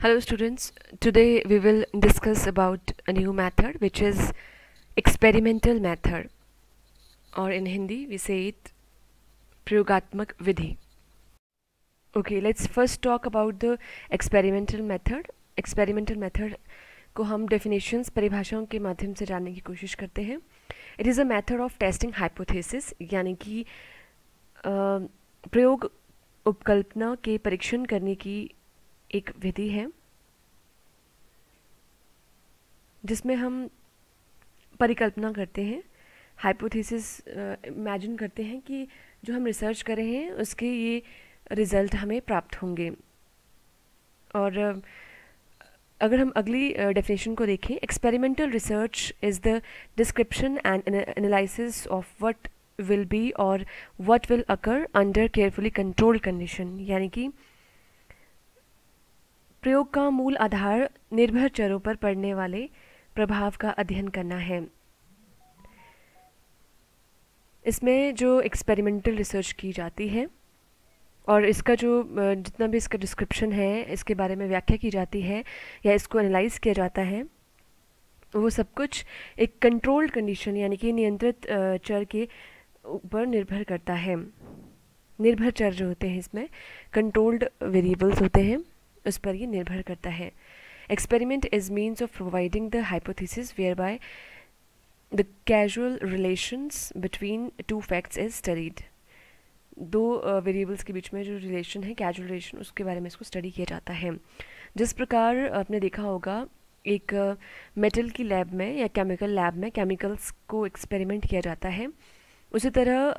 Hello students, today we will discuss about a new method which is experimental method or in Hindi we say it Pryogatmak Vidhi. Okay, let's first talk about the experimental method. Experimental method को हम definitions परिभाषाओं के माध्यम से जानने की कोशिश करते हैं It is a method of testing hypothesis यानी कि प्रयोग उपकल्पना के परीक्षण करने की एक विधि है जिसमें हम परिकल्पना करते हैं हाइपोथेसिस इमेजिन करते हैं कि जो हम रिसर्च कर रहे हैं उसके ये रिज़ल्ट हमें प्राप्त होंगे और uh, अगर हम अगली डेफिनेशन uh, को देखें experimental research is the description and analysis of what will be और what will occur under carefully controlled condition यानी कि प्रयोग का मूल आधार निर्भर चरों पर पड़ने वाले प्रभाव का अध्ययन करना है इसमें जो एक्सपेरिमेंटल रिसर्च की जाती है और इसका जो जितना भी इसका डिस्क्रिप्शन है इसके बारे में व्याख्या की जाती है या इसको एनालाइज किया जाता है वो सब कुछ एक कंट्रोल्ड कंडीशन यानी कि नियंत्रित चर के ऊपर निर्भर करता है निर्भर चर जो होते हैं इसमें कंट्रोल्ड वेरिएबल्स होते हैं उस पर ये निर्भर करता है experiment is means of providing the the whereby the casual relations between two facts is studied दो वेरिएबल्स के बीच में जो रिलेशन है कैजुअल रिलेशन उसके बारे में इसको स्टडी किया जाता है जिस प्रकार आपने देखा होगा एक मेटल की लैब में या केमिकल लैब में केमिकल्स को एक्सपेरिमेंट किया जाता है उसी तरह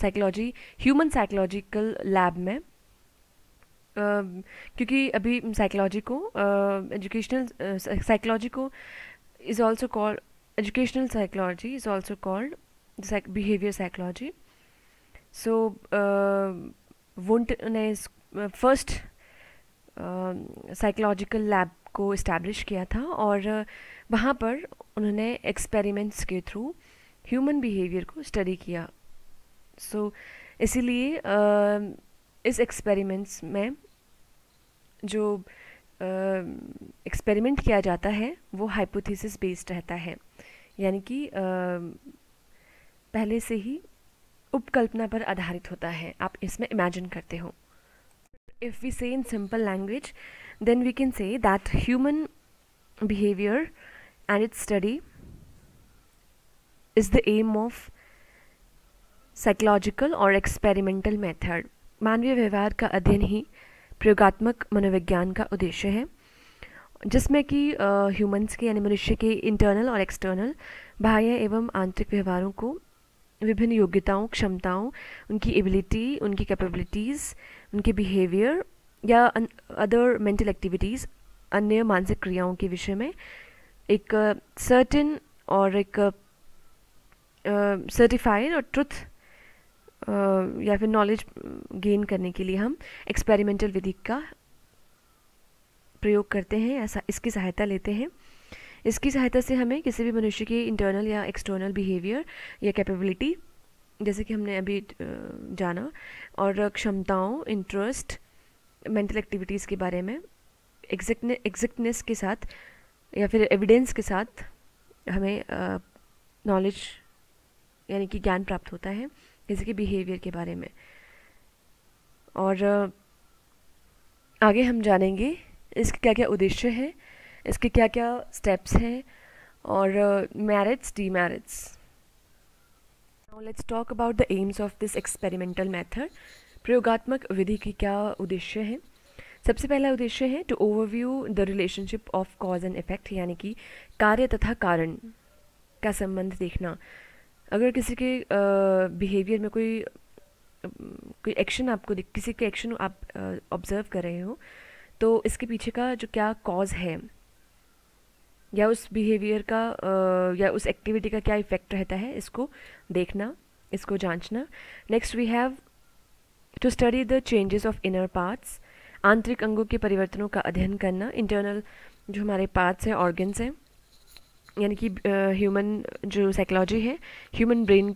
साइकोलॉजी ह्यूमन साइकोलॉजिकल लैब में क्योंकि अभी साइकोलॉजी को एजुकेशनल साइकोलॉजी को is also called educational psychology is also called behaviour psychology so so ने फर्स्ट साइकोलॉजिकल लैब को इस्टेब्लिश किया था और वहाँ पर उन्होंने एक्सपेरिमेंट्स के थ्रू ह्यूमन बिहेवियर को स्टडी किया सो so, इसीलिए इस एक्सपेरिमेंट्स में जो एक्सपेरिमेंट किया जाता है वो हाइपोथेसिस बेस्ड रहता है यानी कि पहले से ही उपकल्पना पर आधारित होता है आप इसमें इमेजिन करते हो if we say in simple language then we can say that human behaviour and its study is the aim of psychological और एक्सपेरिमेंटल मेथड मानवीय व्यवहार का अध्ययन ही प्रयोगात्मक मनोविज्ञान का उद्देश्य है जिसमें कि ह्यूमंस के यानी मनुष्य के इंटरनल और एक्सटर्नल बाह्य एवं आंतरिक व्यवहारों को विभिन्न योग्यताओं क्षमताओं उनकी एबिलिटी उनकी कैपेबिलिटीज़ उनके बिहेवियर या अदर मेंटल एक्टिविटीज़ अन्य मानसिक क्रियाओं के विषय में एक सर्टिन और एक सर्टिफाइड और ट्रुथ या फिर नॉलेज गेन करने के लिए हम एक्सपेरिमेंटल विधि का प्रयोग करते हैं ऐसा इसकी सहायता लेते हैं इसकी सहायता से हमें किसी भी मनुष्य की इंटरनल या एक्सटर्नल बिहेवियर या कैपेबिलिटी जैसे कि हमने अभी जाना और क्षमताओं इंटरेस्ट मेंटल एक्टिविटीज़ के बारे में एग्जैक्टने एग्जैक्टनेस के साथ या फिर एविडेंस के साथ हमें नॉलेज यानी कि ज्ञान प्राप्त होता है किसी के बिहेवियर के बारे में और आगे हम जानेंगे इसके क्या क्या उद्देश्य हैं इसके क्या क्या स्टेप्स हैं और merits demerits now let's talk about the aims of this experimental method प्रयोगात्मक विधि की क्या उद्देश्य हैं सबसे पहला उद्देश्य है to overview the relationship of cause and effect यानी कि कार्य तथा कारण का संबंध देखना अगर किसी के बिहेवियर में कोई कोई एक्शन आपको दिख किसी के एक्शन आप ऑब्ज़र्व कर रहे हो तो इसके पीछे का जो क्या कॉज है या उस बिहेवियर का आ, या उस एक्टिविटी का क्या इफ़ेक्ट रहता है इसको देखना इसको जांचना next we have to study the changes of inner parts आंतरिक अंगों के परिवर्तनों का अध्ययन करना इंटरनल जो हमारे पार्ट्स हैं ऑर्गन्स हैं यानी कि ह्यूमन जो साइकोलॉजी है ह्यूमन ब्रेन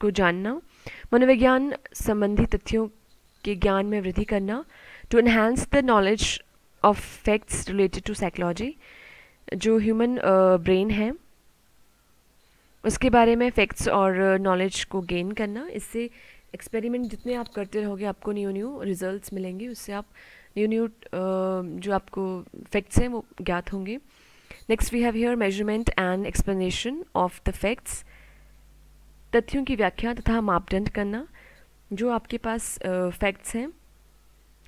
को जानना मनोविज्ञान संबंधी तथ्यों के ज्ञान में वृद्धि करना to enhance the knowledge of facts related to psychology जो ह्यूमन ब्रेन है उसके बारे में फैक्ट्स और नॉलेज को गेन करना इससे एक्सपेरिमेंट जितने आप करते रहोगे आपको न्यू न्यू रिजल्ट्स मिलेंगे उससे आप न्यू न्यू जो आपको फैक्ट्स हैं वो ज्ञात होंगे next we have here measurement and explanation of the facts तथ्यों की व्याख्या तथा मापदंड करना जो आपके पास फैक्ट्स uh, हैं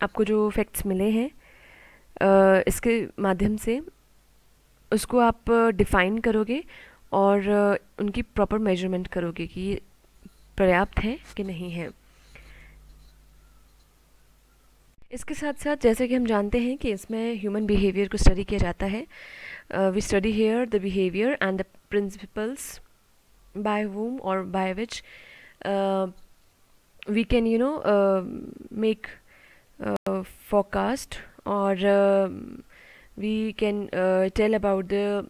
आपको जो फैक्ट्स मिले हैं uh, इसके माध्यम से उसको आप डिफ़ाइन uh, करोगे और उनकी प्रॉपर मेजरमेंट करोगे कि ये पर्याप्त है कि नहीं है इसके साथ साथ जैसे कि हम जानते हैं कि इसमें ह्यूमन बिहेवियर को स्टडी किया जाता है we study here the behaviour and the principles by whom और by which we can you know make forecast और we can tell about the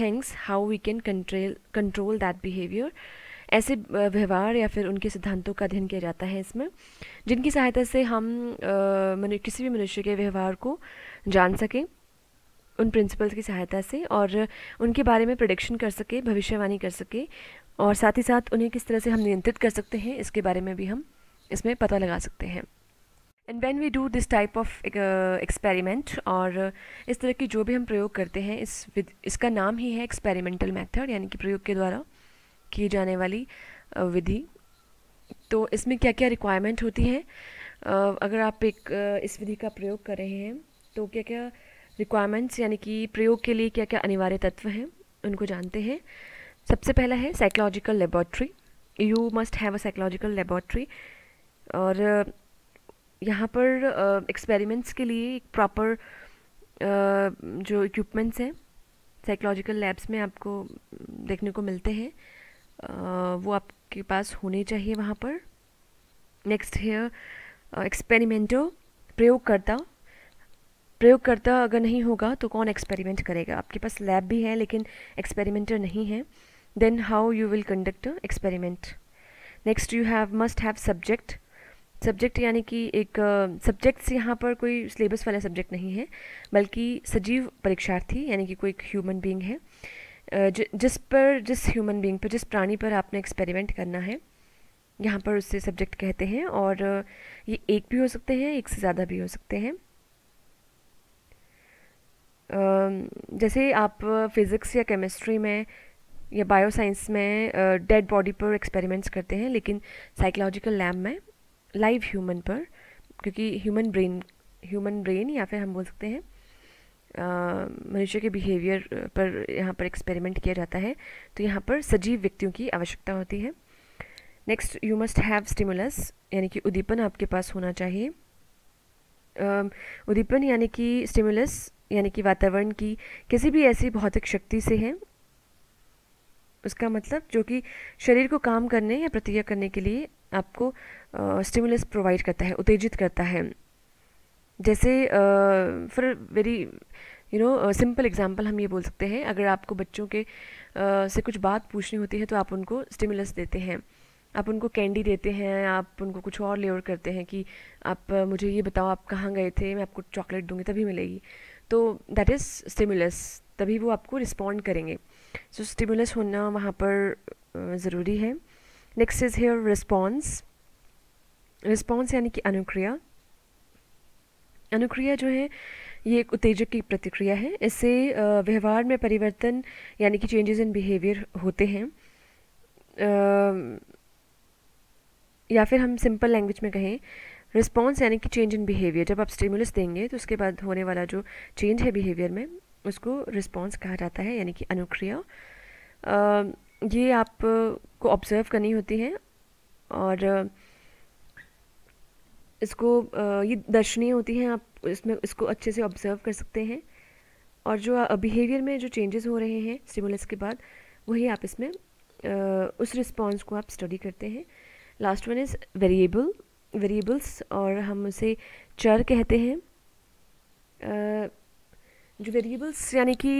things how we can control control that behaviour ऐसे व्यवहार या फिर उनके सिद्धांतों का अध्ययन किया जाता है इसमें जिनकी सहायता से हम मनु किसी भी मनुष्य के व्यवहार को जान सकें उन प्रिंसिपल्स की सहायता से और उनके बारे में प्रडिक्शन कर सके भविष्यवाणी कर सके और साथ ही साथ उन्हें किस तरह से हम नियंत्रित कर सकते हैं इसके बारे में भी हम इसमें पता लगा सकते हैं and when we do this type of experiment और इस तरह की जो भी हम प्रयोग करते हैं इस इसका नाम ही है एक्सपेरिमेंटल मेथड यानी कि प्रयोग के द्वारा की जाने वाली विधि तो इसमें क्या क्या रिक्वायरमेंट होती है अगर आप एक इस विधि का प्रयोग कर रहे हैं तो क्या क्या रिक्वायरमेंट्स यानी कि प्रयोग के लिए क्या क्या अनिवार्य तत्व हैं उनको जानते हैं सबसे पहला है psychological laboratory you must have a psychological laboratory और यहाँ पर एक्सपेरिमेंट्स के लिए एक प्रॉपर जो इक्विपमेंट्स हैं साइकोलॉजिकल लैब्स में आपको देखने को मिलते हैं वो आपके पास होने चाहिए वहाँ पर नेक्स्ट है एक्सपेरिमेंटो प्रयोगकर्ता प्रयोगकर्ता अगर नहीं होगा तो कौन एक्सपेरिमेंट करेगा आपके पास लैब भी है लेकिन एक्सपेरिमेंटर नहीं है then how you will conduct experiment next you have must have subject subject यानी कि एक सब्जेक्ट्स uh, यहाँ पर कोई सिलेबस वाला सब्जेक्ट नहीं है बल्कि सजीव परीक्षार्थी यानी कि कोई ह्यूमन बींग है जिस पर जिस ह्यूमन बीइंग पर जिस प्राणी पर आपने एक्सपेरिमेंट करना है यहाँ पर उससे सब्जेक्ट कहते हैं और ये एक भी हो सकते हैं एक से ज़्यादा भी हो सकते हैं जैसे आप फिज़िक्स या केमिस्ट्री में या बायो साइंस में डेड बॉडी पर एक्सपेरिमेंट्स करते हैं लेकिन साइकोलॉजिकल लैब में लाइव ह्यूमन पर क्योंकि ह्यूमन ब्रेन ह्यूमन ब्रेन या फिर हम बोल सकते हैं मनुष्य के बिहेवियर पर यहाँ पर एक्सपेरिमेंट किया जाता है तो यहाँ पर सजीव व्यक्तियों की आवश्यकता होती है next you must have stimulus यानी कि उद्दीपन आपके पास होना चाहिए उद्दीपन यानी कि स्टिमुलस यानी कि वातावरण की किसी भी ऐसी भौतिक शक्ति से है उसका मतलब जो कि शरीर को काम करने या प्रतिक्रिया करने के लिए आपको स्टिमुलस प्रोवाइड करता है उत्तेजित करता है जैसे for very you know simple example हम ये बोल सकते हैं अगर आपको बच्चों के uh, से कुछ बात पूछनी होती है तो आप उनको स्टिमुलस देते हैं आप उनको कैंडी देते हैं आप उनको कुछ और लेवर करते हैं कि आप मुझे ये बताओ आप कहाँ गए थे मैं आपको चॉकलेट दूंगी तभी मिलेगी तो दैट इज़ स्टिमुलस तभी वो आपको रिस्पॉन्ड करेंगे सो so, स्टिमुलस होना वहाँ पर ज़रूरी है next is here response response यानी कि अनुक्रिया अनुक्रिया जो है ये एक उत्तेजक की प्रतिक्रिया है इससे व्यवहार में परिवर्तन यानी कि चेंजेस इन बिहेवियर होते हैं या फिर हम सिंपल लैंग्वेज में कहें रिस्पॉन्स यानी कि चेंज इन बिहेवियर जब आप स्टिमुलस देंगे तो उसके बाद होने वाला जो चेंज है बिहेवियर में उसको रिस्पॉन्स कहा जाता है यानी कि अनुक्रिया ये आप को ऑब्ज़र्व करनी होती है और इसको ये दर्शनीय होती हैं आप इसमें इसको अच्छे से ऑब्जर्व कर सकते हैं और जो बिहेवियर में जो चेंजेस हो रहे हैं स्टिमुलस के बाद वही आप इसमें उस रिस्पॉन्स को आप स्टडी करते हैं last one is variable variables और हम उसे चर कहते हैं जो वेरिएबल्स यानी कि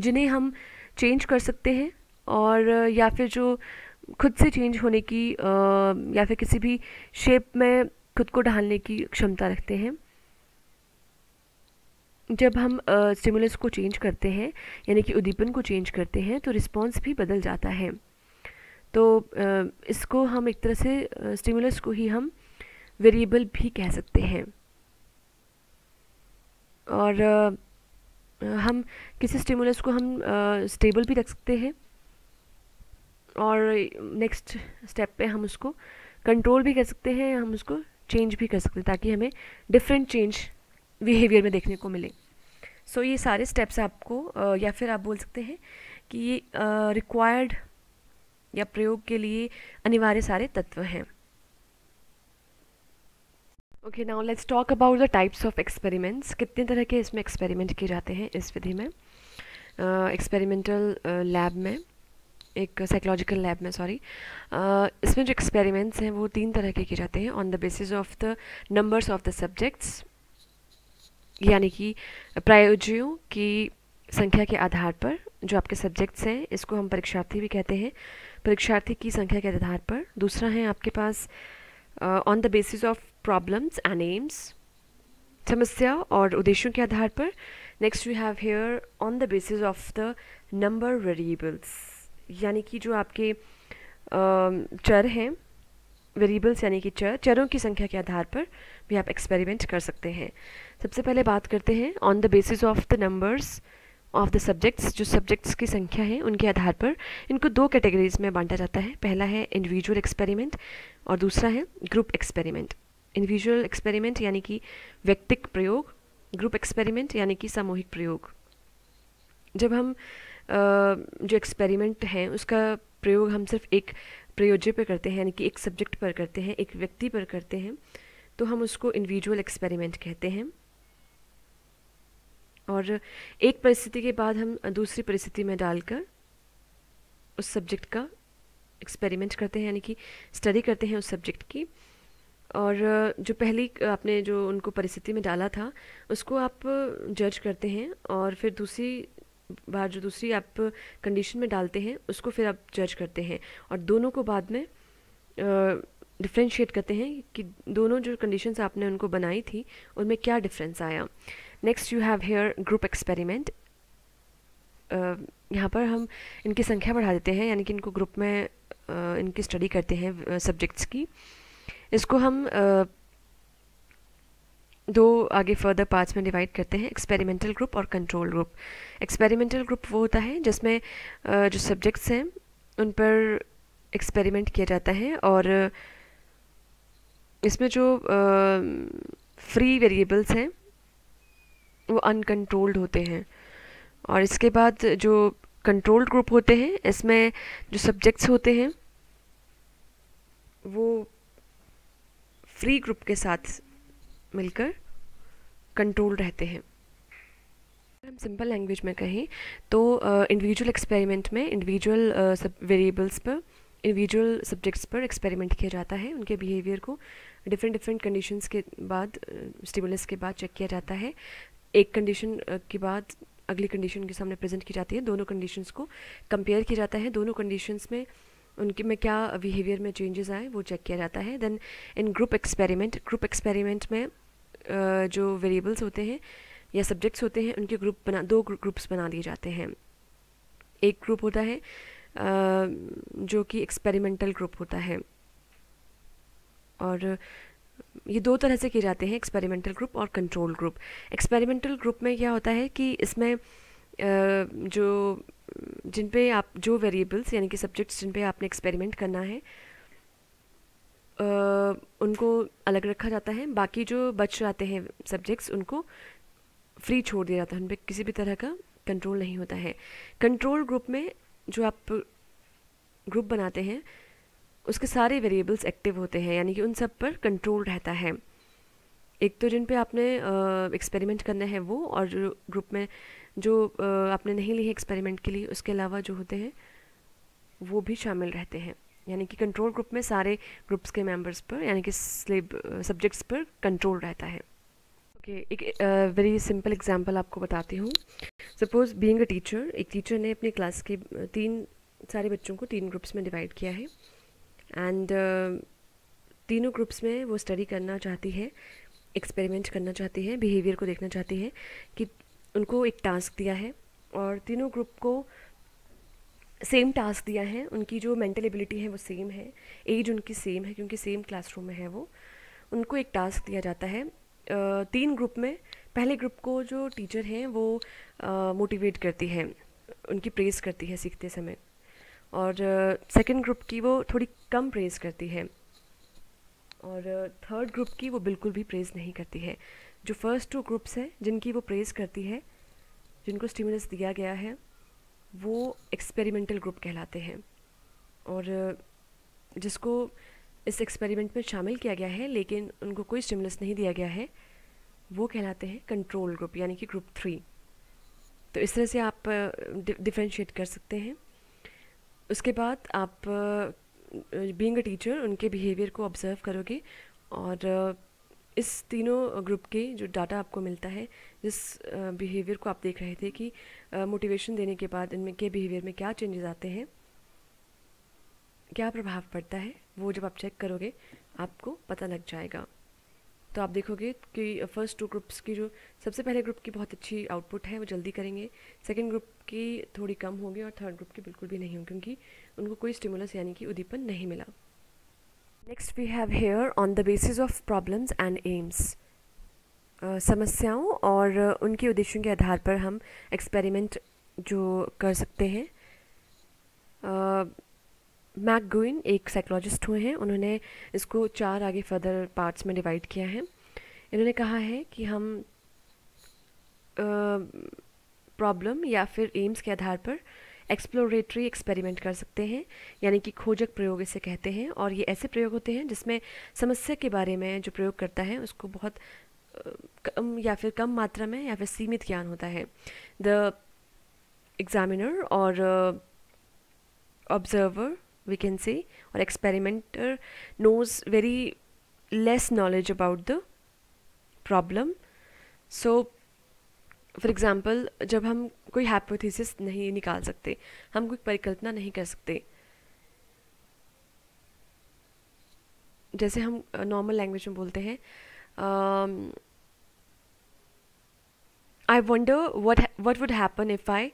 जिन्हें हम चेंज कर सकते हैं और या फिर जो खुद से चेंज होने की या फिर किसी भी शेप में खुद को ढालने की क्षमता रखते हैं जब हम स्टिमुलस को चेंज करते हैं यानी कि उद्दीपन को चेंज करते हैं तो रिस्पॉन्स भी बदल जाता है तो इसको हम एक तरह से स्टिमुलस को ही हम वेरिएबल भी कह सकते हैं और हम किसी स्टिमुलस को हम स्टेबल भी रख सकते हैं और नेक्स्ट स्टेप पे हम उसको कंट्रोल भी कर सकते हैं हम उसको चेंज भी कर सकते हैं ताकि हमें डिफरेंट चेंज बिहेवियर में देखने को मिले सो so, ये सारे स्टेप्स आपको या फिर आप बोल सकते हैं कि ये रिक्वायर्ड या प्रयोग के लिए अनिवार्य सारे तत्व हैं okay now let's talk about the types of experiments कितने तरह के इसमें एक्सपेरिमेंट किए जाते हैं इस विधि में एक्सपेरिमेंटल uh, लैब uh, में एक साइकोलॉजिकल लैब में सॉरी uh, इसमें जो एक्सपेरिमेंट्स हैं वो तीन तरह के किए जाते हैं on the basis of the numbers of the subjects यानी कि प्रायोजियों की संख्या के आधार पर जो आपके सब्जेक्ट्स हैं इसको हम परीक्षार्थी भी कहते हैं परीक्षार्थी की संख्या के आधार पर दूसरा है आपके पास on the basis of problems and aims समस्या और उद्देश्यों के आधार पर next we have here on the basis of the number variables यानी कि जो आपके चर हैं वेरिएबल्स यानी कि चर चरों की संख्या के आधार पर भी आप एक्सपेरिमेंट कर सकते हैं सबसे पहले बात करते हैं on the basis of the numbers of the subjects जो सब्जेक्ट्स की संख्या है उनके आधार पर इनको दो कैटेगरीज में बांटा जाता है पहला है इंडिविजुअल एक्सपेरिमेंट और दूसरा है ग्रुप एक्सपेरिमेंट इंडिविजुअल एक्सपेरिमेंट यानी कि व्यक्तिक प्रयोग ग्रुप एक्सपेरिमेंट यानी कि सामूहिक प्रयोग जब हम जो एक्सपेरिमेंट हैं उसका प्रयोग हम सिर्फ एक प्रयोज्य पर करते हैं यानी कि एक सब्जेक्ट पर करते हैं एक व्यक्ति पर करते हैं तो हम उसको इंडिविजुअल एक्सपेरिमेंट कहते हैं और एक परिस्थिति के बाद हम दूसरी परिस्थिति में डालकर उस सब्जेक्ट का एक्सपेरिमेंट करते हैं यानी कि स्टडी करते हैं उस सब्जेक्ट की और जो पहली आपने जो उनको परिस्थिति में डाला था उसको आप जज करते हैं और फिर दूसरी बाहर जो दूसरी आप कंडीशन में डालते हैं उसको फिर आप जज करते हैं और दोनों को बाद में डिफ्रेंशिएट करते हैं कि दोनों जो कंडीशंस आपने उनको बनाई थी उनमें क्या डिफरेंस आया next you have here group experiment यहाँ पर हम इनकी संख्या बढ़ा देते हैं यानी कि इनको ग्रुप में uh, इनकी स्टडी करते हैं सब्जेक्ट्स uh, की इसको हम uh, दो आगे फर्दर पार्ट्स में डिवाइड करते हैं एक्सपेरिमेंटल ग्रुप और कंट्रोल ग्रुप एक्सपेरिमेंटल ग्रुप वो होता है जिसमें जो सब्जेक्ट्स हैं उन पर एक्सपेरिमेंट किया जाता है और इसमें जो फ्री वेरिएबल्स हैं वो अनकंट्रोल्ड होते हैं और इसके बाद जो कंट्रोल्ड ग्रुप होते हैं इसमें जो सब्जेक्ट्स होते हैं वो फ्री ग्रुप के साथ मिलकर कंट्रोल रहते हैं हम सिंपल लैंग्वेज में कहें तो इंडिविजुअल uh, एक्सपेरिमेंट में इंडिविजुअल सब वेरिएबल्स पर इंडिविजुअल सब्जेक्ट्स पर एक्सपेरिमेंट किया जाता है उनके बिहेवियर को डिफरेंट डिफरेंट कंडीशंस के बाद स्टिमुलस uh, के बाद चेक किया जाता है एक कंडीशन uh, के बाद अगली कंडीशन के सामने प्रेजेंट की जाती है दोनों कंडीशंस को कंपेयर किया जाता है दोनों कंडीशंस में उनके में क्या बिहेवियर में चेंजेस आए वो चेक किया जाता है then in group experiment group experiment में जो वेरिएबल्स होते हैं या सब्जेक्ट्स होते हैं उनके ग्रुप बना दो ग्रुप्स बना दिए जाते हैं एक ग्रुप होता है जो कि एक्सपेरिमेंटल ग्रुप होता है और ये दो तरह से किए जाते हैं एक्सपेरिमेंटल ग्रुप और कंट्रोल ग्रुप एक्सपेरिमेंटल ग्रुप में क्या होता है कि इसमें जो जिन पे आप जो वेरिएबल्स यानी कि सब्जेक्ट्स जिन पे आपने एक्सपेरिमेंट करना है आ, उनको अलग रखा जाता है बाकी जो बच जाते हैं सब्जेक्ट्स उनको फ्री छोड़ दिया जाता है उन पर किसी भी तरह का कंट्रोल नहीं होता है कंट्रोल ग्रुप में जो आप ग्रुप बनाते हैं उसके सारे वेरिएबल्स एक्टिव होते हैं यानी कि उन सब पर कंट्रोल रहता है एक तो जिन पे आपने एक्सपेरिमेंट करना है वो और जो ग्रुप में जो आपने नहीं लिए एक्सपेरिमेंट के लिए उसके अलावा जो होते हैं वो भी शामिल रहते हैं यानी कि कंट्रोल ग्रुप में सारे ग्रुप्स के मेंबर्स पर यानी कि स्लेब सब्जेक्ट्स पर कंट्रोल रहता है ओके okay, एक वेरी सिंपल एग्जांपल आपको बताती हूँ सपोज बीइंग अ टीचर एक टीचर ने अपनी क्लास के तीन सारे बच्चों को तीन ग्रुप्स में डिवाइड किया है एंड uh, तीनों ग्रुप्स में वो स्टडी करना चाहती है एक्सपेरिमेंट करना चाहती है बिहेवियर को देखना चाहती है कि उनको एक टास्क दिया है और तीनों ग्रुप को सेम टास्क दिया है उनकी जो मेंटल एबिलिटी है वो सेम है एज उनकी सेम है क्योंकि सेम क्लासरूम में है वो उनको एक टास्क दिया जाता है तीन ग्रुप में पहले ग्रुप को जो टीचर हैं वो मोटिवेट करती है उनकी प्रेस करती है सीखते समय और सेकंड ग्रुप की वो थोड़ी कम प्रेस करती है और थर्ड ग्रुप की वो बिल्कुल भी प्रेस नहीं करती है जो फ़र्स्ट टू ग्रुप्स हैं जिनकी वो प्रेज़ करती है जिनको स्टिमुलस दिया गया है वो एक्सपेरिमेंटल ग्रुप कहलाते हैं और जिसको इस एक्सपेरिमेंट में शामिल किया गया है लेकिन उनको कोई स्टिमुलस नहीं दिया गया है वो कहलाते हैं कंट्रोल ग्रुप यानी कि ग्रुप थ्री तो इस तरह से आप डिफ्रेंशिएट कर सकते हैं उसके बाद आप बीइंग अ टीचर उनके बिहेवियर को ऑब्ज़र्व करोगे और इस तीनों ग्रुप के जो डाटा आपको मिलता है जिस बिहेवियर को आप देख रहे थे कि मोटिवेशन देने के बाद इनमें के बिहेवियर में क्या चेंजेस आते हैं क्या प्रभाव पड़ता है वो जब आप चेक करोगे आपको पता लग जाएगा तो आप देखोगे कि फर्स्ट टू ग्रुप्स की जो सबसे पहले ग्रुप की बहुत अच्छी आउटपुट है वो जल्दी करेंगे सेकंड ग्रुप की थोड़ी कम होगी और थर्ड ग्रुप की बिल्कुल भी नहीं होगी क्योंकि उनको कोई स्टिमुलस यानी कि उद्दीपन नहीं मिला next we have here on the basis of problems and aims समस्याओं और उनके उद्देश्यों के आधार पर हम एक्सपेरिमेंट जो कर सकते हैं मैक गुइन एक साइकोलॉजिस्ट हुए हैं उन्होंने इसको चार आगे फर्दर पार्ट्स में डिवाइड किया है इन्होंने कहा है कि हम प्रॉब्लम या फिर एम्स के आधार पर एक्सप्लोरेटरी एक्सपेरिमेंट कर सकते हैं यानी कि खोजक प्रयोग इसे कहते हैं और ये ऐसे प्रयोग होते हैं जिसमें समस्या के बारे में जो प्रयोग करता है उसको बहुत कम या फिर कम मात्रा में या फिर सीमित ज्ञान होता है द एग्जामिनर और ऑब्जर्वर वी कैन से और experimenter knows very less knowledge about the problem so for example जब हम कोई हाइपोथेसिस नहीं निकाल सकते हम कोई परिकल्पना नहीं कर सकते जैसे हम नॉर्मल लैंग्वेज में बोलते हैं I wonder what what would happen if I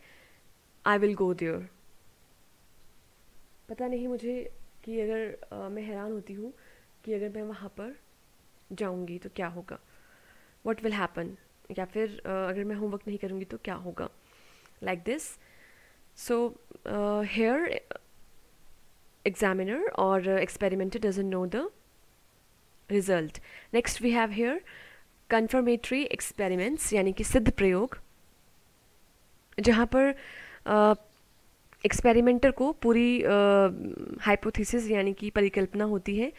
I will go there पता नहीं मुझे कि अगर uh, मैं हैरान होती हूँ कि अगर मैं वहाँ पर जाऊँगी तो क्या होगा वट विल हैपन या फिर uh, अगर मैं होमवर्क नहीं करूँगी तो क्या होगा like this so uh, here examiner or uh, experimenter doesn't know the result next we have here confirmatory experiments यानी कि सिद्ध प्रयोग जहाँ पर एक्सपेरिमेंटर को पूरी हाइपोथेसिस uh, यानी कि परिकल्पना होती है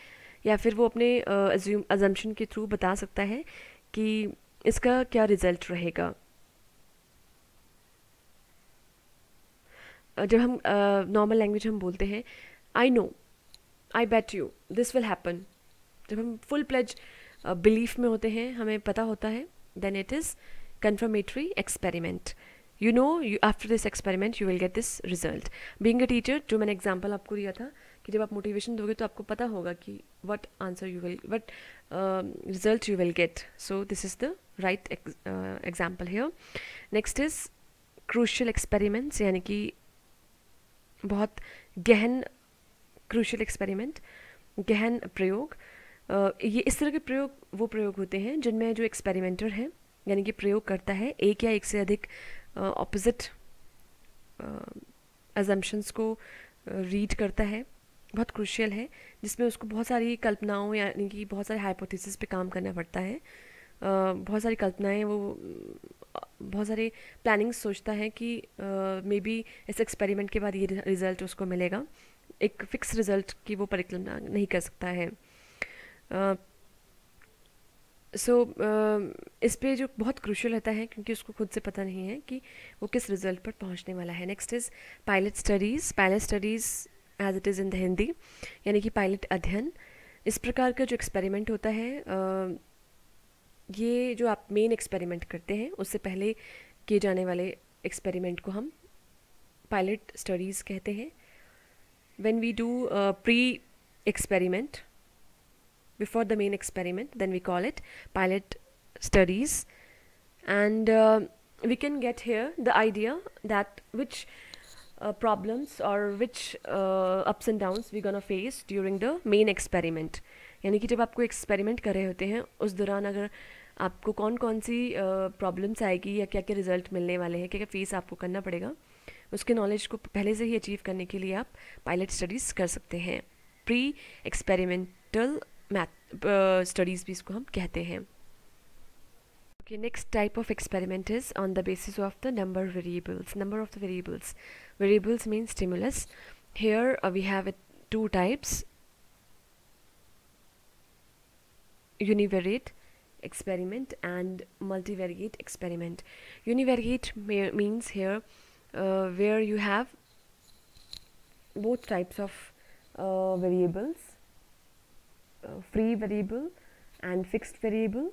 या फिर वो अपने अजम्पशन के थ्रू बता सकता है कि इसका क्या रिज़ल्ट रहेगा जब हम नॉर्मल लैंग्वेज हम बोलते हैं I know I bet you this will happen जब हम फुल प्लेज बिलीफ में होते हैं हमें पता होता है then it is confirmatory experiment you know you after this experiment you will get this result being a teacher जो मैंने एग्जाम्पल आपको दिया था कि जब आप मोटिवेशन दोगे तो आपको पता होगा कि what answer you will what result you will get so this is the right example है नेक्स्ट इज क्रूशल एक्सपेरिमेंट्स यानी कि बहुत गहन क्रूशल एक्सपेरिमेंट गहन प्रयोग ये इस तरह के प्रयोग वो प्रयोग होते हैं जिनमें जो एक्सपेरिमेंटर है यानी कि प्रयोग करता है एक या एक से अधिक ऑपोजिट एजम्पन्स को रीड करता है बहुत क्रूशियल है जिसमें उसको बहुत सारी कल्पनाओं यानी कि बहुत सारे हाइपोथेसिस पे काम करना पड़ता है बहुत सारी कल्पनाएं वो बहुत सारे प्लानिंग सोचता है कि मे बी इस एक्सपेरिमेंट के बाद ये रिज़ल्ट उसको मिलेगा एक फिक्स रिज़ल्ट की वो परिकल्पना नहीं कर सकता है सो uh, so, uh, इस पर जो बहुत क्रूशल रहता है क्योंकि उसको खुद से पता नहीं है कि वो किस रिज़ल्ट पर पहुंचने वाला है next is pilot studies pilot studies as it is in the Hindi यानी कि पायलट अध्ययन इस प्रकार का जो एक्सपेरिमेंट होता है uh, ये जो आप मेन एक्सपेरिमेंट करते हैं उससे पहले किए जाने वाले एक्सपेरिमेंट को हम पायलट स्टडीज़ कहते हैं when we do pre experiment before the main experiment then we call it pilot studies and we can get here the idea that which problems और which ups and downs we gonna face during the main experiment यानी कि जब आपको experiment कर रहे होते हैं उस दौरान अगर आपको कौन कौन सी प्रॉब्लम्स आएगी या क्या क्या रिजल्ट मिलने वाले हैं क्या क्या फेस आपको करना पड़ेगा उसके नॉलेज को पहले से ही अचीव करने के लिए आप पायलट स्टडीज़ कर सकते हैं प्री एक्सपेरिमेंटल मैथ स्टडीज़ भी इसको हम कहते हैं okay next type of experiment is on the basis of the number variables number of the variables variables mean stimulus here we have two types univariate experiment and multivariate experiment. Univariate means here uh, where you have both types of uh, variables uh, free variable and fixed variable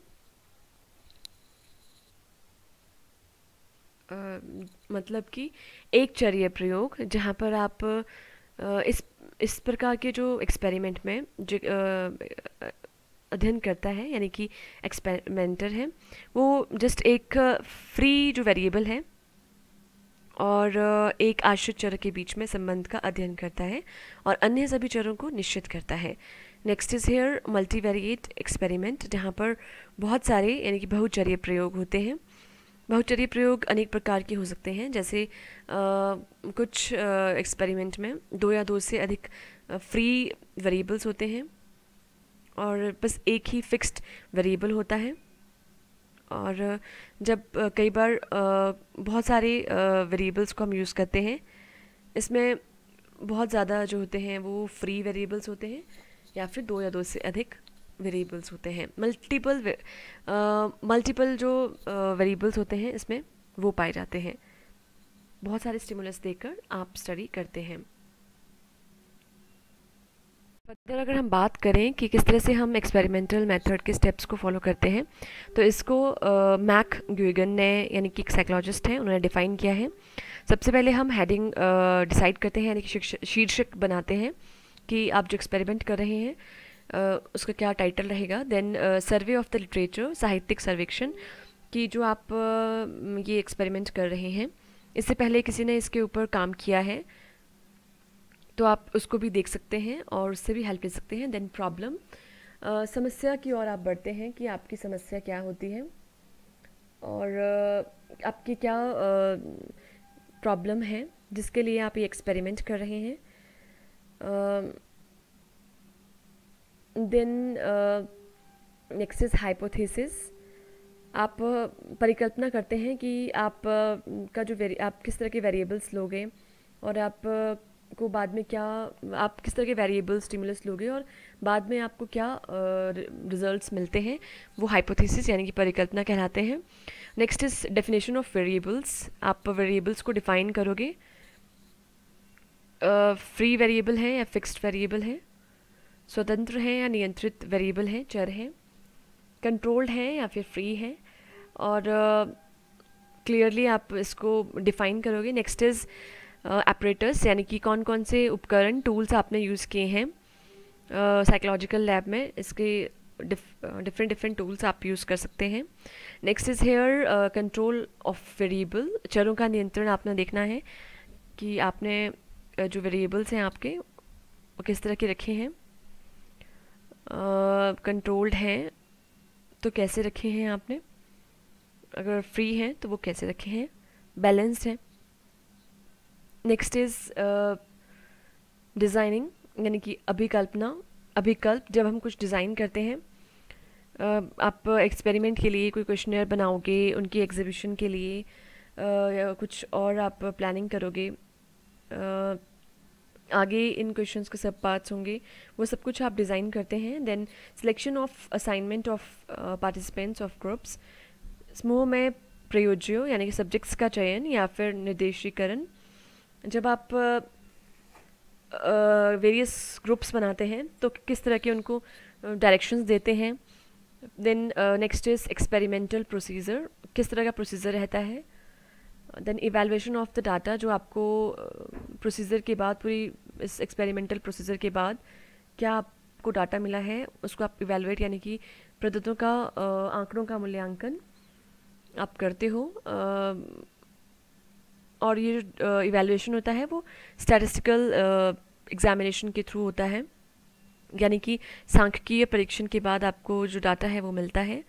मतलब कि एक चरीय प्रयोग जहाँ पर आप इस इस प्रकार के जो एक्सपेरिमेंट में अध्ययन करता है यानी कि एक्सपेरिमेंटर है वो जस्ट एक फ्री जो वेरिएबल है और एक आश्रित चर के बीच में संबंध का अध्ययन करता है और अन्य सभी चरों को निश्चित करता है next is here multivariate experiment जहाँ पर बहुत सारे यानी कि बहुचर्य प्रयोग होते हैं बहुचर्य प्रयोग अनेक प्रकार के हो सकते हैं जैसे आ, कुछ एक्सपेरिमेंट में दो या दो से अधिक फ्री वेरिएबल्स होते हैं और बस एक ही फिक्स्ड वेरिएबल होता है और जब कई बार बहुत सारे वेरिएबल्स को हम यूज़ करते हैं इसमें बहुत ज़्यादा जो होते हैं वो फ्री वेरिएबल्स होते हैं या फिर दो या दो से अधिक वेरिएबल्स होते हैं मल्टीपल मल्टीपल जो वेरिएबल्स होते हैं इसमें वो पाए जाते हैं बहुत सारे स्टिमुलस देकर आप स्टडी करते हैं फर्दर अगर हम बात करें कि किस तरह से हम एक्सपेरिमेंटल मेथड के स्टेप्स को फॉलो करते हैं तो इसको मैक uh, ग्यूगन ने यानी कि एक साइकोलॉजिस्ट हैं उन्होंने डिफ़ाइन किया है सबसे पहले हम हेडिंग डिसाइड uh, करते हैं यानी कि शीर्षक बनाते हैं कि आप जो एक्सपेरिमेंट कर रहे हैं uh, उसका क्या टाइटल रहेगा then survey of the literature साहित्यिक सर्वेक्षण कि जो आप ये एक्सपेरिमेंट कर रहे हैं इससे पहले किसी ने इसके ऊपर काम किया है तो आप उसको भी देख सकते हैं और उससे भी हेल्प ले सकते हैं देन प्रॉब्लम समस्या की ओर आप बढ़ते हैं कि आपकी समस्या क्या होती है और uh, आपकी क्या प्रॉब्लम uh, है जिसके लिए आप ये एक्सपेरिमेंट कर रहे हैं देन नेक्स्ट इज़ हाइपोथेसिस आप परिकल्पना करते हैं कि आप का जो आप किस तरह के वेरिएबल्स लोगे और आप को बाद में क्या आप किस तरह के वेरिएबल स्टिमुलस लोगे और बाद में आपको क्या रिजल्ट्स मिलते हैं वो हाइपोथेसिस यानी कि परिकल्पना कहलाते हैं next is definition of variables आप वेरिएबल्स को डिफाइन करोगे फ्री uh, वेरिएबल हैं या फिक्स्ड वेरिएबल हैं स्वतंत्र हैं या नियंत्रित वेरिएबल हैं चर हैं कंट्रोल्ड हैं या फिर फ्री हैं और क्लियरली uh, आप इसको डिफाइन करोगे नेक्स्ट इज़ एपरेटर्स यानी कि कौन कौन से उपकरण टूल्स आपने यूज़ किए हैं साइकोलॉजिकल लैब में इसके डिफरेंट डिफरेंट टूल्स आप यूज़ कर सकते हैं next is here control of variable चरों का नियंत्रण आपने देखना है कि आपने uh, जो वेरिएबल्स हैं आपके वो किस तरह के रखे हैं कंट्रोल्ड uh, हैं तो कैसे रखे हैं आपने अगर फ्री हैं तो वो कैसे रखे हैं बैलेंस्ड हैं नेक्स्ट इज़ डिज़ाइनिंग यानी कि अभिकल्पना अभिकल्प जब हम कुछ डिज़ाइन करते हैं uh, आप एक्सपेरिमेंट के लिए कोई क्वेश्चनर बनाओगे उनकी एग्जीबिशन के लिए uh, या कुछ और आप प्लानिंग करोगे uh, आगे इन क्वेश्चंस के सब पार्ट्स होंगे वो सब कुछ आप डिज़ाइन करते हैं then selection of assignment of participants of groups समूह में प्रयोज्यों यानी कि सब्जेक्ट्स का चयन या फिर निर्देशीकरण जब आप वेरियस ग्रुप्स बनाते हैं तो किस तरह के उनको डायरेक्शंस देते हैं then next is experimental procedure किस तरह का प्रोसीजर रहता है then evaluation of the data जो आपको प्रोसीजर के बाद पूरी इस एक्सपेरिमेंटल प्रोसीजर के बाद क्या आपको डाटा मिला है उसको आप इवेलुएट यानी कि प्रदत्तों का आंकड़ों का मूल्यांकन आप करते हो और ये जो uh, होता है वो स्टैटिस्टिकल एग्जामिनेशन के थ्रू होता है यानी कि सांख्यिकीय परीक्षण के बाद आपको जो डाटा है वो मिलता है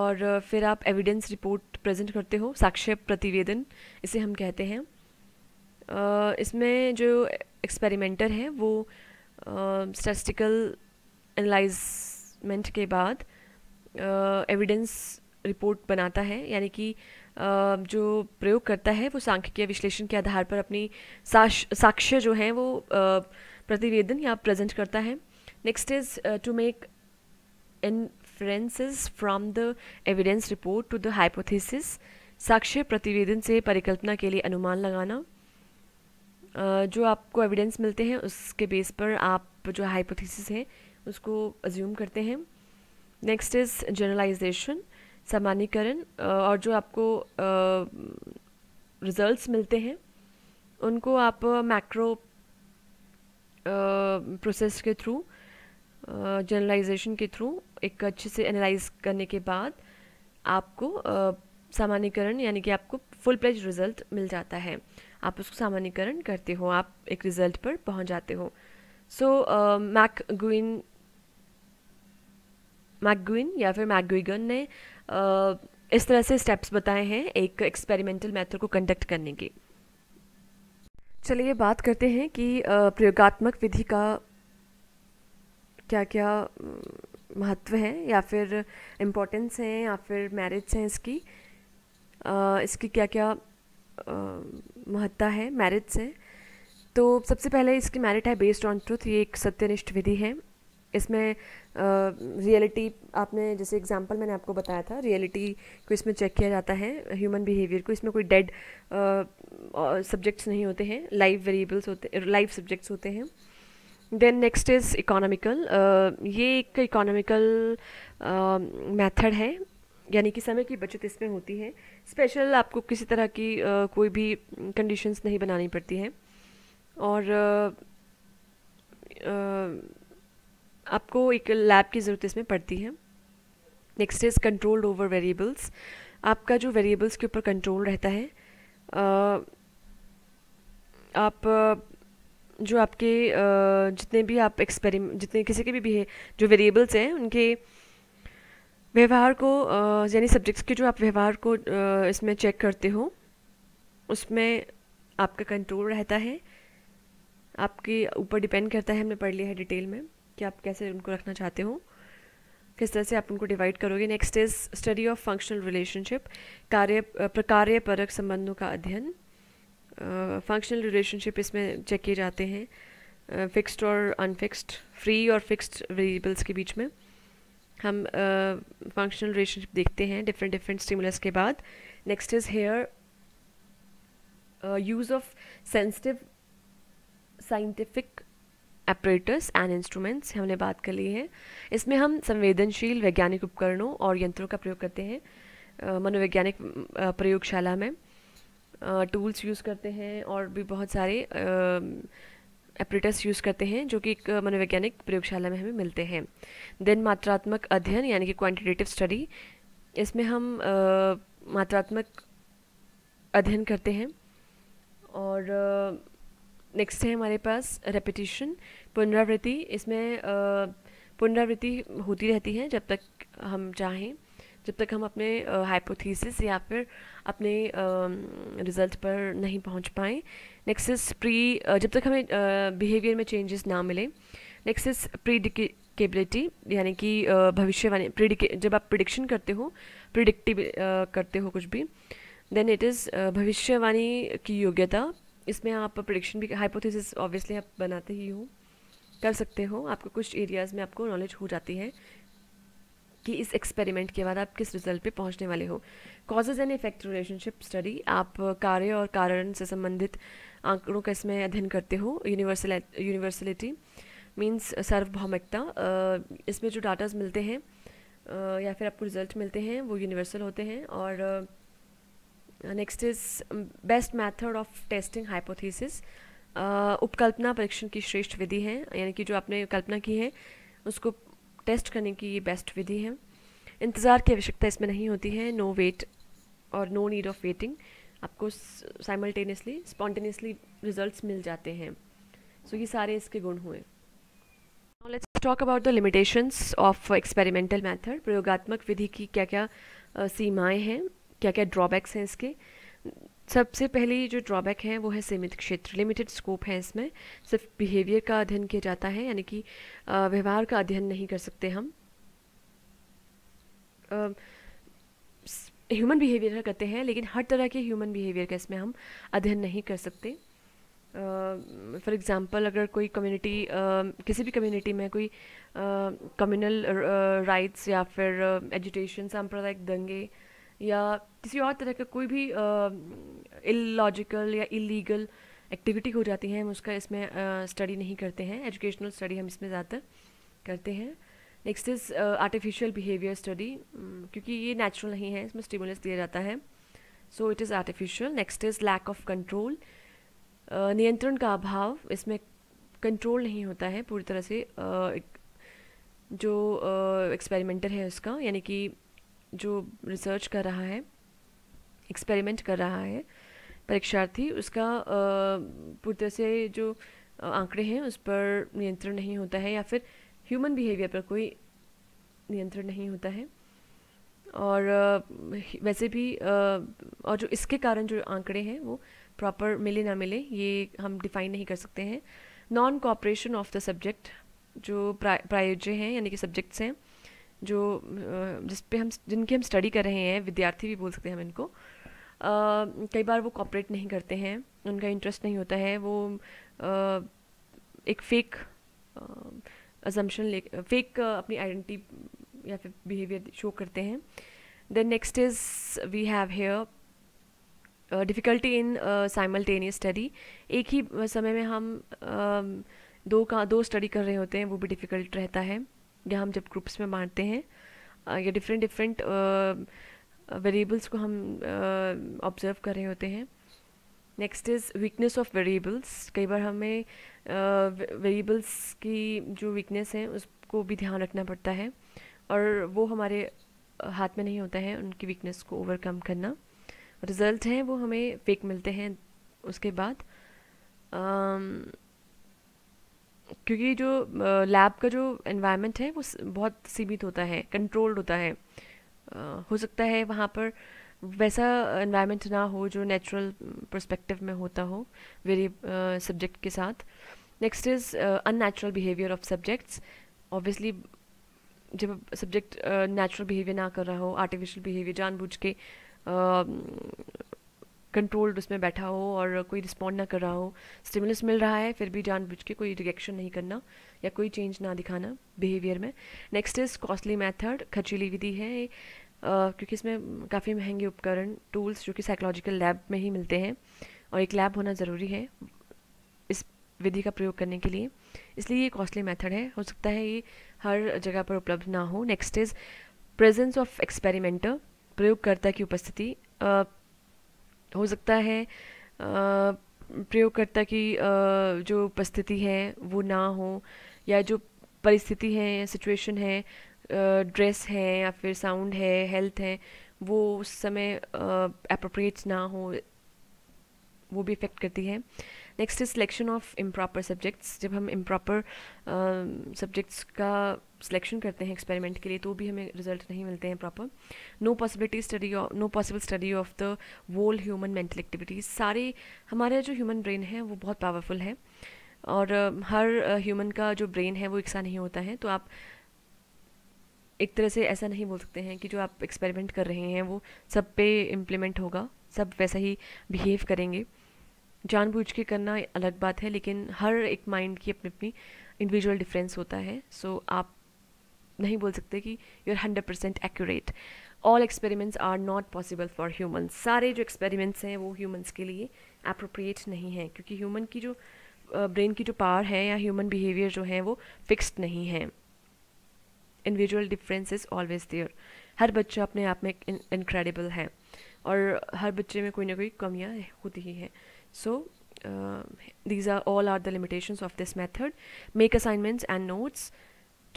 और फिर आप एविडेंस रिपोर्ट प्रेजेंट करते हो साक्ष्य प्रतिवेदन इसे हम कहते हैं इसमें जो एक्सपेरिमेंटर है वो स्टैटिस्टिकल एनालाइजमेंट के बाद एविडेंस रिपोर्ट बनाता है यानी कि जो प्रयोग करता है वो सांख्यिकीय विश्लेषण के आधार पर अपनी साक्ष्य जो हैं वो प्रतिवेदन या प्रेजेंट करता है next is to make inferences from the evidence report to the hypothesis साक्ष्य प्रतिवेदन से परिकल्पना के लिए अनुमान लगाना जो आपको एविडेंस मिलते हैं उसके बेस पर आप जो हाइपोथेसिस हैं उसको अज्यूम करते हैं नेक्स्ट इज़ जर्नलाइजेशन सामान्यकरण और जो आपको रिजल्ट्स मिलते हैं उनको आप मैक्रो प्रोसेस के थ्रू जनरलाइजेशन के थ्रू एक अच्छे से एनालाइज करने के बाद आपको सामान्यकरण यानी कि आपको फुल प्लेज रिजल्ट मिल जाता है आप उसको सामान्यकरण करते हो आप एक रिजल्ट पर पहुंच जाते हो सो मैक गुइन गुइन या फिर मैकगुइगन ने इस तरह से स्टेप्स बताए हैं एक एक्सपेरिमेंटल मेथड को कंडक्ट करने के चलिए बात करते हैं कि प्रयोगात्मक विधि का क्या क्या महत्व है या फिर इम्पोर्टेंस है या फिर मैरिट्स हैं इसकी इसकी क्या क्या महत्ता है मैरिट्स है तो सबसे पहले इसकी मैरिट है बेस्ड ऑन ट्रूथ ये एक सत्यनिष्ठ विधि है इसमें रियलिटी आपने जैसे एग्जांपल मैंने आपको बताया था रियलिटी को इसमें चेक किया जाता है ह्यूमन बिहेवियर को इसमें कोई डेड सब्जेक्ट्स नहीं होते हैं लाइव वेरिएबल्स होते लाइव सब्जेक्ट्स होते हैं देन नेक्स्ट इज़ इकोनॉमिकल ये एक इकोनॉमिकल मेथड है यानी कि समय की बचत इसमें होती है स्पेशल आपको किसी तरह की uh, कोई भी कंडीशंस नहीं बनानी पड़ती है और uh, uh, आपको एक लैब की ज़रूरत इसमें पड़ती है next is controlled over variables आपका जो वेरिएबल्स के ऊपर कंट्रोल रहता है आप जो आपके जितने भी आप एक्सपेरिमेंट जितने किसी के भी, भी है जो वेरिएबल्स हैं उनके व्यवहार को यानी सब्जेक्ट्स के जो आप व्यवहार को इसमें चेक करते हो उसमें आपका कंट्रोल रहता है आपके ऊपर डिपेंड करता है हमने पढ़ लिया है डिटेल में कि आप कैसे उनको रखना चाहते हो किस तरह से आप उनको डिवाइड करोगे next is study of functional relationship कार्य प्रकार्य परक संबंधों का अध्ययन फंक्शनल रिलेशनशिप इसमें चेक किए जाते हैं फिक्स्ड और अनफिक्स्ड फ्री और फिक्स्ड वेरिएबल्स के बीच में हम फंक्शनल uh, रिलेशनशिप देखते हैं डिफरेंट डिफरेंट स्टिमुलस के बाद next is here use of sensitive scientific apparatus and instruments हमने बात कर ली है इसमें हम संवेदनशील वैज्ञानिक उपकरणों और यंत्रों का प्रयोग करते हैं मनोवैज्ञानिक प्रयोगशाला में टूल्स यूज़ करते हैं और भी बहुत सारे एपरेटस यूज़ करते हैं जो कि एक मनोवैज्ञानिक प्रयोगशाला में हमें मिलते हैं देन मात्रात्मक अध्ययन यानी कि क्वांटिटेटिव स्टडी इसमें हम मात्रात्मक अध्ययन करते हैं और नेक्स्ट है हमारे पास रेपिटिशन पुनरावृत्ति इसमें पुनरावृत्ति होती रहती है जब तक हम चाहें जब तक हम अपने हाइपोथीसिस या फिर अपने रिज़ल्ट पर नहीं पहुंच पाएँ नेक्स्ट इज़ प्री जब तक हमें बिहेवियर में चेंजेस ना मिले नेक्स्ट इज़ प्रीडिकेबिलिटी यानी कि भविष्यवाणी प्रिडिके जब आप प्रिडिक्शन करते हो प्रिडिक्टिव करते हो कुछ भी देन इट इज़ भविष्यवाणी की योग्यता इसमें आप प्रडिक्शन भी हाइपोथेसिस ऑब्वियसली आप बनाते ही हो कर सकते हो आपको कुछ एरियाज़ में आपको नॉलेज हो जाती है कि इस एक्सपेरिमेंट के बाद आप किस रिजल्ट पे पहुंचने वाले हो causes and effect relationship study आप कार्य और कारण से संबंधित आंकड़ों का इसमें अध्ययन करते हो यूनिवर्सल यूनिवर्सलिटी मीन्स सार्वभौमिकता इसमें जो डाटाज मिलते हैं या फिर आपको रिजल्ट मिलते हैं वो यूनिवर्सल होते हैं और next is best method of testing hypothesis उपकल्पना परीक्षण की श्रेष्ठ विधि है यानी कि जो आपने कल्पना की है उसको टेस्ट करने की ये बेस्ट विधि है इंतज़ार की आवश्यकता इसमें नहीं होती है नो वेट और नो नीड ऑफ वेटिंग आपको साइमल्टेनियसली स्पॉन्टेनियसली रिजल्ट्स मिल जाते हैं सो so, ये सारे इसके गुण हुए let's talk about the limitations of experimental method प्रयोगात्मक विधि की क्या क्या uh, सीमाएं हैं क्या क्या ड्रॉबैक्स हैं इसके सबसे पहले जो ड्रॉबैक है वो है सीमित क्षेत्र लिमिटेड स्कोप है इसमें सिर्फ बिहेवियर का अध्ययन किया जाता है यानी कि व्यवहार का अध्ययन नहीं कर सकते हम ह्यूमन बिहेवियर का करते हैं लेकिन हर तरह के ह्यूमन बिहेवियर का इसमें हम अध्ययन नहीं कर सकते फॉर uh, एग्ज़ाम्पल अगर कोई कम्युनिटी uh, किसी भी कम्युनिटी में कोई कम्युनल uh, राइट्स या फिर एजुटेशन सांप्रदायिक दंगे uh, या किसी और तरह का कोई भी इलॉजिकल या इलीगल एक्टिविटी हो जाती है हम उसका इसमें स्टडी नहीं करते हैं एजुकेशनल स्टडी हम इसमें ज़्यादातर करते हैं next is artificial behaviour study क्योंकि ये नेचुरल नहीं है इसमें स्टिमुलस दिया जाता है so it is artificial next is lack of control नियंत्रण का अभाव इसमें कंट्रोल नहीं होता है पूरी तरह से uh, जो एक्सपेरिमेंटर uh, है उसका यानी कि जो रिसर्च कर रहा है एक्सपेरिमेंट कर रहा है परीक्षार्थी उसका पूरी तरह से जो आंकड़े हैं उस पर नियंत्रण नहीं होता है या फिर ह्यूमन बिहेवियर पर कोई नियंत्रण नहीं होता है और वैसे भी और जो इसके कारण जो आंकड़े हैं वो प्रॉपर मिले ना मिले ये हम डिफाइन नहीं कर सकते हैं non cooperation of the subject जो प्रायोज्य हैं यानी कि सब्जेक्ट्स हैं जो जिस पे हम जिनकी हम स्टडी कर रहे हैं विद्यार्थी भी बोल सकते हैं हम इनको कई बार वो कॉपरेट नहीं करते हैं उनका इंटरेस्ट नहीं होता है वो एक फेक अजम्पन ले फेक अपनी आइडेंटिटी या फिर बिहेवियर शो करते हैं then next is we have here difficulty in simultaneous study एक ही समय में हम uh, दो का दो स्टडी कर रहे होते हैं वो भी डिफ़िकल्ट रहता है या हम जब ग्रुप्स में बांटते हैं या डिफरेंट डिफरेंट वेरिएबल्स को हम ऑब्ज़र्व कर रहे होते हैं next is weakness of variables कई बार हमें वेरिएबल्स की जो वीकनेस है उसको भी ध्यान रखना पड़ता है और वो हमारे हाथ में नहीं होता है उनकी वीकनेस को ओवरकम करना रिज़ल्ट हैं वो हमें फेक मिलते हैं उसके बाद um, क्योंकि जो लैब का जो इन्वायरमेंट है वो बहुत सीमित होता है कंट्रोल्ड होता है हो सकता है वहाँ पर वैसा इन्वायरमेंट ना हो जो नेचुरल परस्पेक्टिव में होता हो वेरी सब्जेक्ट के साथ next is unnatural behaviour of subjects obviously जब सब्जेक्ट नेचुरल बिहेवियर ना कर रहा हो आर्टिफिशियल बिहेवियर जानबूझ के कंट्रोल्ड उसमें बैठा हो और कोई रिस्पॉन्ड ना कर रहा हो स्टिमुलस मिल रहा है फिर भी जानबूझ के कोई रिएक्शन नहीं करना या कोई चेंज ना दिखाना बिहेवियर में नेक्स्ट इज़ कॉस्टली मैथड खर्चीली विधि है Uh, क्योंकि इसमें काफ़ी महंगे उपकरण टूल्स जो कि साइकोलॉजिकल लैब में ही मिलते हैं और एक लैब होना ज़रूरी है इस विधि का प्रयोग करने के लिए इसलिए ये कॉस्टली मेथड है हो सकता है ये हर जगह पर उपलब्ध ना हो next is presence of experimenter प्रयोगकर्ता की उपस्थिति uh, हो सकता है प्रयोगकर्ता की जो उपस्थिति है वो ना हो या जो परिस्थिति है या सिचुएशन है ड्रेस है या फिर साउंड है हेल्थ है वो उस समय अप्रोप्रिएट ना हो वो भी इफ़ेक्ट करती है next is selection of improper subjects जब हम इम्प्रॉपर सब्जेक्ट्स का सिलेक्शन करते हैं एक्सपेरिमेंट के लिए तो भी हमें रिजल्ट नहीं मिलते हैं proper no possibility study no possible study of the whole human mental activities सारे हमारे जो ह्यूमन ब्रेन है वो बहुत पावरफुल है और uh, हर ह्यूमन uh, का जो ब्रेन है वो एक सा नहीं होता है तो आप एक तरह से ऐसा नहीं बोल सकते हैं कि जो आप एक्सपेरिमेंट कर रहे हैं वो सब पे इम्प्लीमेंट होगा सब वैसा ही बिहेव करेंगे जानबूझ के करना अलग बात है लेकिन हर एक माइंड की अपनी अपनी इंडिविजुअल डिफरेंस होता है सो so, आप नहीं बोल सकते कि you are hundred percent accurate all experiments are not possible for human सारे जो एक्सपेरिमेंट्स हैं वो ह्यूमन्स के लिए अप्रोप्रिएट नहीं है क्योंकि ह्यूमन की जो ब्रेन की जो पावर है या ह्यूमन बिहेवियर जो है वो फिक्स्ड नहीं है individual difference is always there हर बच्चा अपने आप में इनक्रेडिबल है और हर बच्चे में कोई ना कोई कमियाँ होती ही हैं so uh, these are all are the limitations of this method make assignments and notes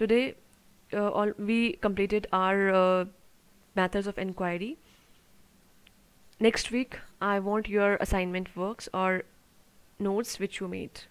today uh, all we completed our uh, methods of inquiry next week i want your assignment works or notes which you made